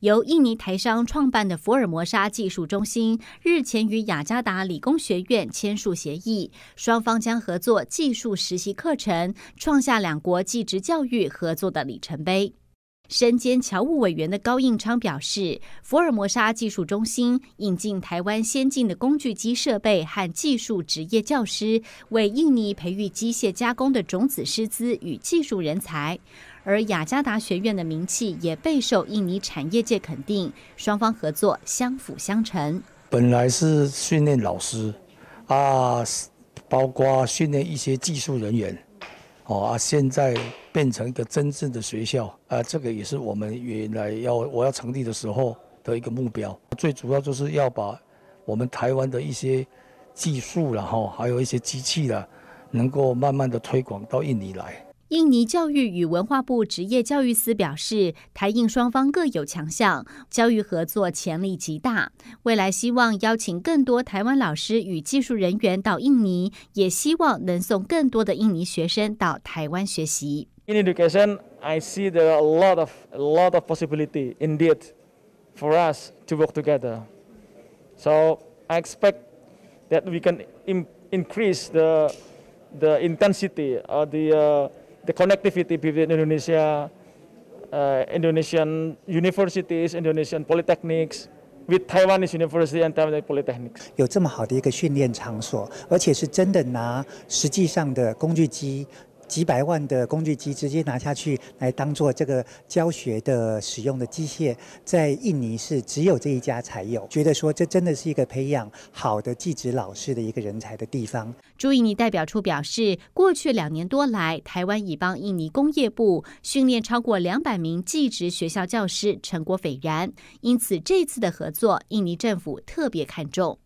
由印尼台商创办的福尔摩沙技术中心日前与雅加达理工学院签署协议，双方将合作技术实习课程，创下两国技职教育合作的里程碑。身兼侨务委员的高应昌表示，福尔摩沙技术中心引进台湾先进的工具机设备和技术职业教师，为印尼培育机械加工的种子师资与技术人才。而雅加达学院的名气也备受印尼产业界肯定，双方合作相辅相成。本来是训练老师啊，包括训练一些技术人员，哦啊，现在。变成一个真正的学校，呃，这个也是我们原来要我要成立的时候的一个目标。最主要就是要把我们台湾的一些技术，然后还有一些机器啦，能够慢慢的推广到印尼来。印尼教育与文化部职业教育司表示，台印双方各有强项，教育合作潜力极大。未来希望邀请更多台湾老师与技术人员到印尼，也希望能送更多的印尼学生到台湾学习。in education, I see there are a lot of a lot of possibility indeed for us to work together. So I expect that we can increase the the intensity or the uh, the connectivity between Indonesia, uh, Indonesian universities, Indonesian polytechnics, with Taiwanese University and Taiwanese Polytechnics。有这么好的一个训练场所，而且是真的拿实际上的工具机几百万的工具机直接拿下去，来当做这个教学的使用的机械，在印尼是只有这一家才有，觉得说这真的是一个培养好的技职老师的一个人才的地方。朱印尼代表处表示，过去两年多来，台湾已帮印尼工业部训练超过两百名技职学校教师，成果斐然，因此这次的合作，印尼政府特别看重。